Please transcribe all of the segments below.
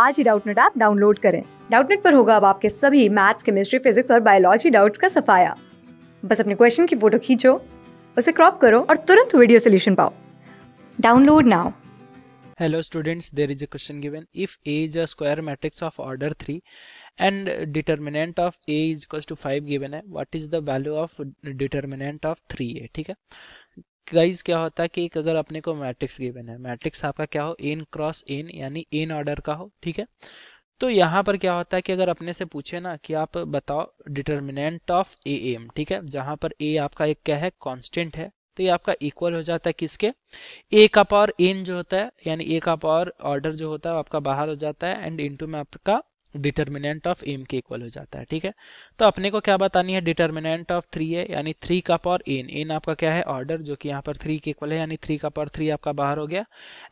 आज ही Doubtnut app download करें डाउटनेट पर होगा अब आपके सभी मैथ्स केमिस्ट्री फिजिक्स और बायोलॉजी डाउट्स का सफाया बस अपने क्वेश्चन की फोटो खींचो उसे क्रॉप करो और तुरंत वीडियो सोल्यूशन पाओ download now hello students there is a question given if a is a square matrix of order 3 and determinant of a is equals to 5 given है what is the value of determinant of 3 है ठीक है guys क्या होता है कि एक अगर अपने को मैट्रिक्स गिवन है मैट्रिक्स आपका क्या हो एन क्रॉस एन यानी एन ऑर्डर का हो ठीक है तो यहाँ पर क्या होता है कि अगर अपने से पूछे ना कि आप बताओ डिटर्मिनेंट ऑफ ए एम ठीक है जहां पर ए आपका एक क्या है कॉन्स्टेंट है तो ये आपका इक्वल हो जाता है किसके ए का पावर एन जो होता है यानी ए का पावर ऑर्डर जो होता है आपका बाहर हो जाता है एंड इंटू में आपका डिटर्मिनेंट ऑफ एम के इक्वल हो जाता है ठीक है तो अपने को क्या बतानी है डिटर्मिनेंट ऑफ थ्री है यानी थ्री का पावर एन एन आपका क्या है ऑर्डर जो कि यहाँ पर थ्री के इक्वल है यानी थ्री का पावर थ्री आपका बाहर हो गया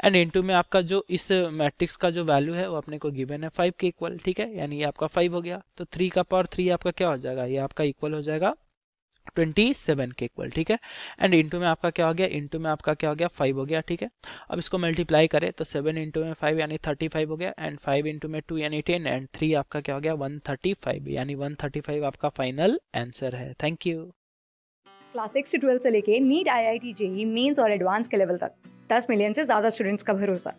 एंड इन में आपका जो इस मैट्रिक्स का जो वैल्यू है वो अपने को गिवन है फाइव के इक्वल ठीक है यानी ये आपका फाइव हो गया तो थ्री का पावर थ्री आपका क्या हो जाएगा ये आपका इक्वल हो जाएगा ट्वेंटी सेवन के इक्वल ठीक है एंड इंटू में आपका क्या हो गया इंटू में आपका क्या हो गया फाइव हो गया ठीक है अब इसको मल्टीप्लाई करें तो सेवन इंटू में फाइव यानी थर्टी फाइव हो गया एंड फाइव इंटू में टू यानी टेन एंड थ्री आपका क्या हो गया वन थर्टी फाइव यानी वन थर्टी फाइव आपका फाइनल आंसर है थैंक यू क्लास सिक्स से ट्वेल्थ से लेके NEET I I T JEE mains और एडवांस के लेवल तक दस मिलियन से ज्यादा स्टूडेंट्स का भरोसा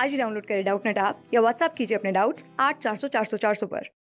आज ही डाउनलोड करें डाउट नेट आप या व्हाट्सअप कीजिए अपने डाउट्स आठ चार सौ चार सौ चार सौ पर